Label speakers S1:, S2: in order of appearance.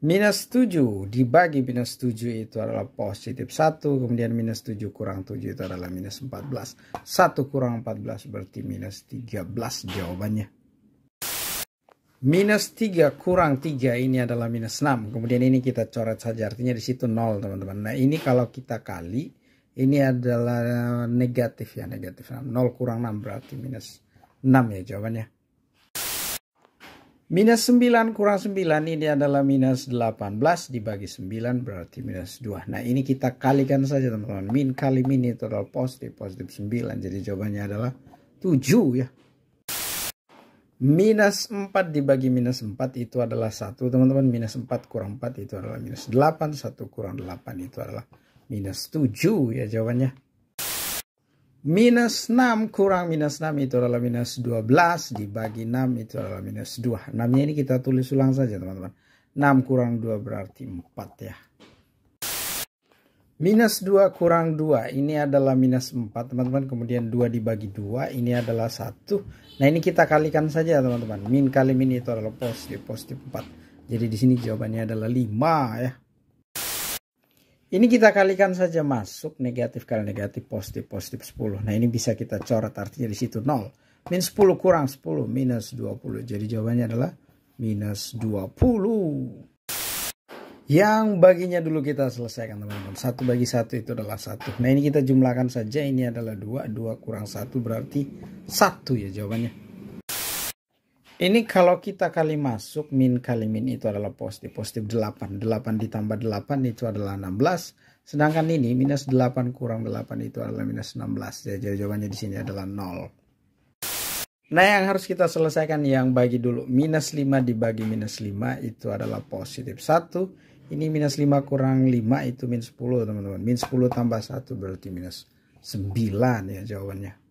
S1: Minus 7 dibagi minus 7 itu adalah positif 1. Kemudian minus 7 kurang 7 itu adalah minus 14. 1 kurang 14 berarti minus 13 jawabannya. Minus 3 kurang 3 ini adalah minus 6. Kemudian ini kita coret saja artinya di situ 0 teman-teman. Nah ini kalau kita kali ini adalah negatif ya negatif 6. 0 kurang 6 berarti minus 6 ya jawabannya. Minus 9 kurang 9 ini adalah minus 18 dibagi 9 berarti minus 2. Nah ini kita kalikan saja teman-teman. Min kali min itu adalah positif. Positif 9. Jadi jawabannya adalah 7 ya. Minus 4 dibagi minus 4 itu adalah 1 teman-teman. Minus 4 kurang 4 itu adalah minus 8. 1 kurang 8 itu adalah minus 7 ya jawabannya minus 6 kurang minus 6 itu adalah minus 12 dibagi 6 itu adalah minus 2 6 nya ini kita tulis ulang saja teman-teman 6 kurang 2 berarti 4 ya minus 2 kurang 2 ini adalah minus 4 teman-teman kemudian 2 dibagi 2 ini adalah 1 nah ini kita kalikan saja teman-teman min kali min itu adalah positif positif 4 jadi di sini jawabannya adalah 5 ya ini kita kalikan saja masuk negatif kali negatif positif positif 10. Nah ini bisa kita coret artinya di situ 0. Min 10 kurang 10 minus 20. Jadi jawabannya adalah minus 20. Yang baginya dulu kita selesaikan teman-teman. Satu bagi satu itu adalah satu. Nah ini kita jumlahkan saja ini adalah dua. Dua kurang satu berarti satu ya jawabannya. Ini kalau kita kali masuk min kali min itu adalah positif. Positif 8. 8 ditambah 8 itu adalah 16. Sedangkan ini minus 8 kurang 8 itu adalah minus 16. Jadi jawabannya di sini adalah 0. Nah yang harus kita selesaikan yang bagi dulu. Minus 5 dibagi minus 5 itu adalah positif 1. Ini minus 5 kurang 5 itu minus 10 teman-teman. Minus 10 tambah 1 berarti minus 9 ya jawabannya.